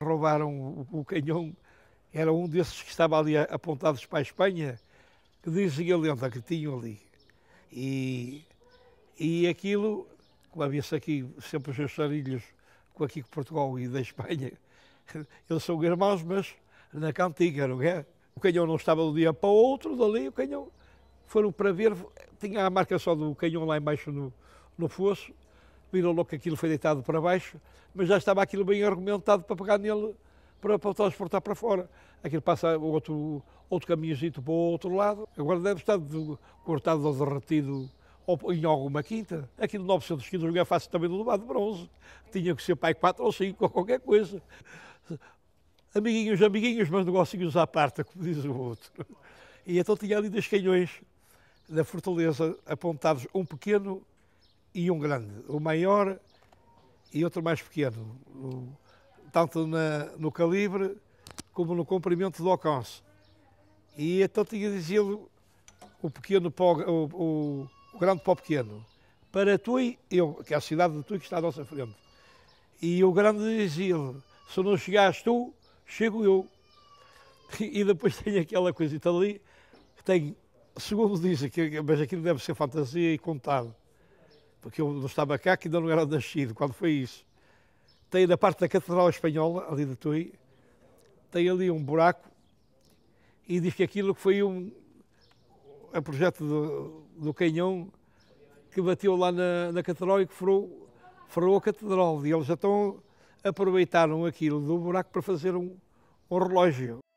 roubaram o, o canhão, era um desses que estava ali apontados para a Espanha, que dizia a lenda que tinham ali. E, e aquilo, como havia-se aqui sempre os gestorilhos, com aqui de Portugal e da Espanha, eles são irmãos, mas na cantiga, não é? O canhão não estava de um dia para o outro, dali o canhão foram para ver, tinha a marca só do canhão lá embaixo no, no fosso, viram logo que aquilo foi deitado para baixo, mas já estava aquilo bem argumentado para pegar nele, para, para transportar para fora. Aquilo passa outro, outro caminhozinho para o outro lado. Agora deve estar de, cortado ou derretido ou em alguma quinta. Aquilo de 900 quilos não é fácil também do lado de bronze. Tinha que ser pai 4 ou 5 ou qualquer coisa. Amiguinhos, amiguinhos, mas negocinhos à parte, como diz o outro. E então tinha ali dois canhões da fortaleza apontados, um pequeno e um grande. O maior e outro mais pequeno. Tanto na, no calibre como no comprimento do alcance. E então tinha dizê lhe o pequeno para o, o, o, grande para o pequeno. Para Tui, eu, que é a cidade de Tui que está à nossa frente. E o grande dizia-lhe, se não chegares tu, chego eu. E depois tem aquela coisita ali, que tem, segundo dizem, que, mas aquilo deve ser fantasia e contado, porque eu não estava cá, que ainda não era nascido, quando foi isso. Tem na parte da Catedral Espanhola, ali de Tui, tem ali um buraco e diz que aquilo foi um a é projeto do, do canhão que bateu lá na, na catedral e que furou, furou a catedral. E eles então aproveitaram aquilo do buraco para fazer um, um relógio.